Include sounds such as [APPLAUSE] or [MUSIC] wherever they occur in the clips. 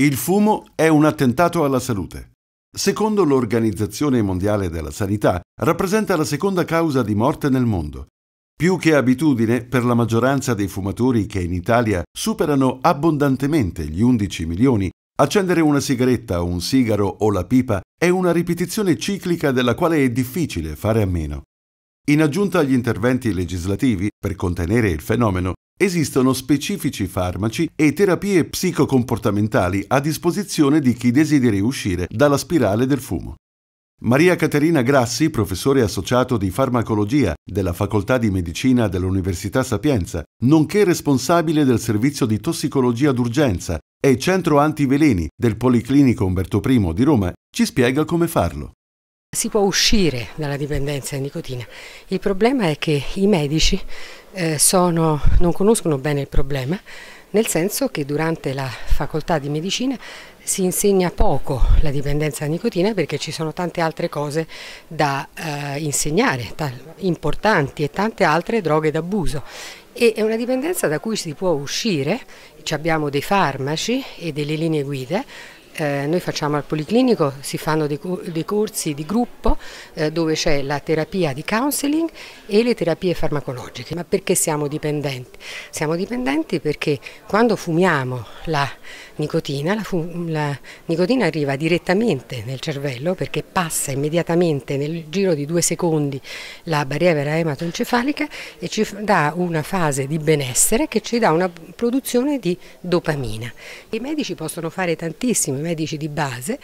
Il fumo è un attentato alla salute. Secondo l'Organizzazione Mondiale della Sanità, rappresenta la seconda causa di morte nel mondo. Più che abitudine per la maggioranza dei fumatori che in Italia superano abbondantemente gli 11 milioni, accendere una sigaretta, un sigaro o la pipa è una ripetizione ciclica della quale è difficile fare a meno. In aggiunta agli interventi legislativi per contenere il fenomeno, Esistono specifici farmaci e terapie psicocomportamentali a disposizione di chi desideri uscire dalla spirale del fumo. Maria Caterina Grassi, professore associato di farmacologia della Facoltà di Medicina dell'Università Sapienza, nonché responsabile del servizio di tossicologia d'urgenza e centro antiveleni del Policlinico Umberto I di Roma, ci spiega come farlo. Si può uscire dalla dipendenza da nicotina, il problema è che i medici eh, sono, non conoscono bene il problema, nel senso che durante la facoltà di medicina si insegna poco la dipendenza da nicotina perché ci sono tante altre cose da eh, insegnare, importanti e tante altre droghe d'abuso. E è una dipendenza da cui si può uscire, ci abbiamo dei farmaci e delle linee guida, eh, noi facciamo al Policlinico, si fanno dei, dei corsi di gruppo eh, dove c'è la terapia di counseling e le terapie farmacologiche. Ma perché siamo dipendenti? Siamo dipendenti perché quando fumiamo la nicotina, la, la nicotina arriva direttamente nel cervello perché passa immediatamente nel giro di due secondi la barriera ematoencefalica e ci dà una fase di benessere che ci dà una produzione di dopamina. I medici possono fare tantissimi medici di base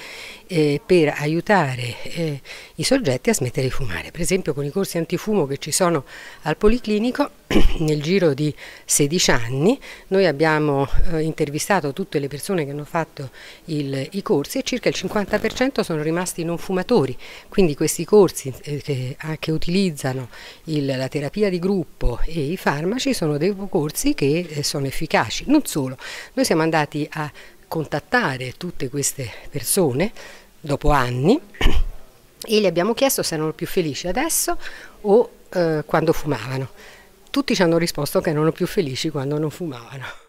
eh, per aiutare eh, i soggetti a smettere di fumare. Per esempio con i corsi antifumo che ci sono al Policlinico, [CLEARS THROAT] nel giro di 16 anni noi abbiamo eh, intervistato tutte le persone che hanno fatto il, i corsi e circa il 50% sono rimasti non fumatori, quindi questi corsi eh, che, che, utilizzano il, la terapia di gruppo e i farmaci sono dei corsi che eh, sono efficaci. Non solo, noi siamo andati a contattare tutte queste persone dopo anni [CLEARS THROAT] e gli abbiamo chiesto se erano più felici adesso o eh, quando fumavano. Tutti ci hanno risposto che erano più felici quando non fumavano.